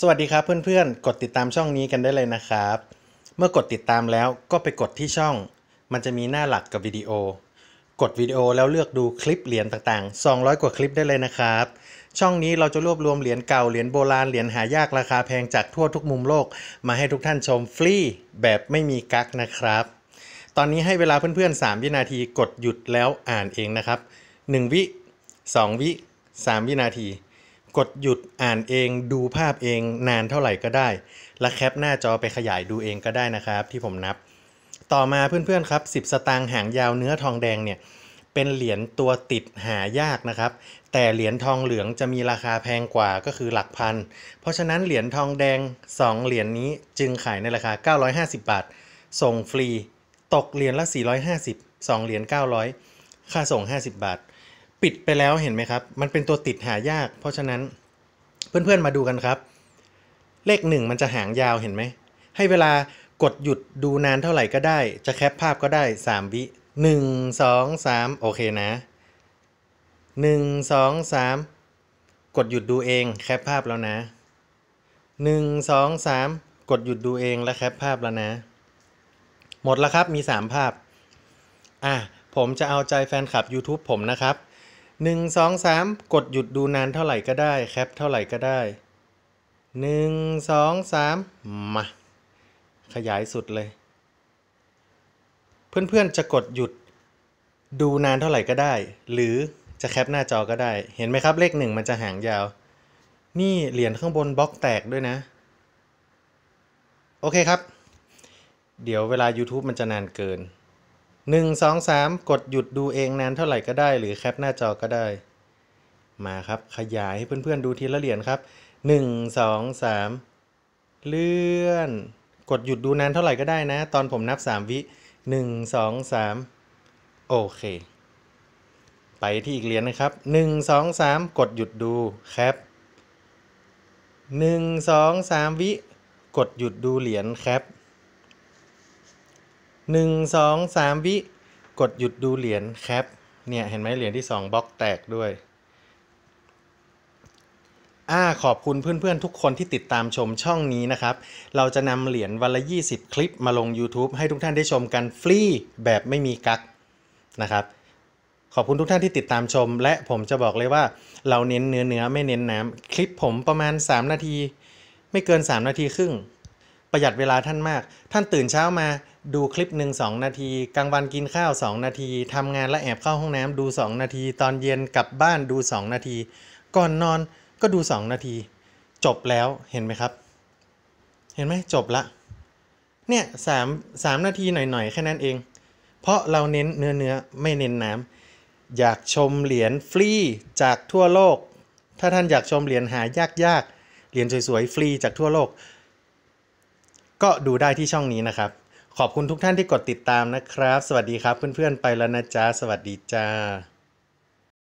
สวัสดีครับเพื่อนๆ กดติดตามช่องนี้กันได้เลยนะครับ เมื่อกดติดตามแล้วก็ไปกดที่ช่อง มันจะมีหน้าหลักกับวิดีโอ กดวิดีโอแล้วเลือกดูคลิปเหรียญต่างๆ 200 กว่าคลิปได้เลยนะครับ ช่องนี้เราจะรวบรวมเหรียญเก่าเหรียญโบราณเหรียญหายากราคาแพงจากทั่วทุกมุมโลกมาให้ทุกท่านชมฟรีแบบไม่มีกั๊กนะครับ ตอนนี้ให้เวลาเพื่อนๆ3วินาทีกดหยุดแล้วอ่านเองนะครับ1วิ2วิ3 วินาทีกดหยุดอ่านเองดูภาพเองนานเท่าไหร่ก็ได้ และแคปหน้าจอไปขยายดูเองก็ได้นะครับที่ผมนับ ต่อมาเพื่อนๆครับ 10 สตางค์หางยาวเนื้อทองแดงเนี่ย เป็นเหรียญตัวติดหายากนะครับ แต่เหรียญทองเหลืองจะมีราคาแพงกว่าก็คือหลักพัน เพราะฉะนั้นเหรียญทองแดง 2 เหรียญนนี้จึงขายในราคา 950 บาทส่งฟรี ตกเหรียญละ 450 2เหรียญ900ค่าส่ง 50 บาทปิดไปแล้วเห็นไหมครับ มันเป็นตัวติดหายาก เพราะฉะนั้น เพื่อนๆมาดูกันครับ เลขหนึ่งมันจะหางยาวเห็นไหม ให้เวลากดหยุดดูนานเท่าไหร่ก็ได้ จะแคปภาพก็ได้3วิ1 2 3โอเคนะ1 2 3กดหยุดดูเอง แคปภาพแล้วนะ 1 2 3กดหยุดดูเองและแคปภาพแล้วนะ หมดแล้วครับ มี3ภาพ อ่ะ ผมจะเอาใจแฟนคลับ YouTube ผมนะครับ1 2 3 กดหยุดดูนานเท่าไหร่ก็ได้แคปเท่าไหร่ก็ได้ 1 2 3 มา ขยายสุดเลย เพื่อนๆจะกดหยุดดูนานเท่าไหร่ก็ได้ หรือจะแคปหน้าจอก็ได้ เห็นไหมครับเลขหนึ่งมันจะหางยาว นี่เหรียญข้างบนบล็อกแตกด้วยนะ โอเคครับ เดี๋ยวเวลา YouTube มันจะนานเกิน1 2 3กดหยุดดูเองนานเท่าไหร่ก็ได้หรือแคปหน้าจอก็ได้ มาครับขยายให้เพื่อนๆดูทีละเหรียญครับ 1 2 3เลื่อน กดหยุดดูนานเท่าไหร่ก็ได้นะ ตอนผมนับ3วิ1 2 3โอเคไปที่อีกเหรียญนะครับ 1 2 3 กดหยุดดูแคป1 2 3วิกดหยุดดูเหรียญแคปหนึ่งสองสามวิกดหยุดดูเหรียญแคป เนี่ยเห็นไหมเหรียญที่สองบล็อกแตกด้วยอ่าขอบคุณเพื่อนๆทุกคนที่ติดตามชมช่องนี้นะครับ เราจะนำเหรียญวันละ 20 คลิปมาลง YouTube ให้ทุกท่านได้ชมกันฟรีแบบไม่มีกักนะครับ ขอบคุณทุกท่านที่ติดตามชมและผมจะบอกเลยว่า เราเน้นเนื้อเนื้อไม่เน้นน้ำคลิปผมประมาณ 3 นาที ไม่เกิน 3 นาทีครึ่งประหยัดเวลาท่านมาก ท่านตื่นเช้ามาดูคลิปหนึ่งสองนาทีกลางวันกินข้าว 2 นาทีทำงานและแอบเข้าห้องน้ำดู 2 นาที ตอนเย็นกลับบ้านดู 2 นาทีก่อนนอนก็ดู 2 นาที จบแล้วเห็นไหมครับ เห็นไหม จบละเนี่ยสามสามนาทีหน่อยๆ แค่นั้นเอง เพราะเราเน้นเนื้อๆไม่เน้นน้ำอยากชมเหรียญฟรีจากทั่วโลก ถ้าท่านอยากชมเหรียญหายากๆเหรียญสวยๆฟรีจากทั่วโลกก็ดูได้ที่ช่องนี้นะครับ ขอบคุณทุกท่านที่กดติดตามนะครับ สวัสดีครับเพื่อนๆไปแล้วนะจ๊ะ สวัสดีจ้า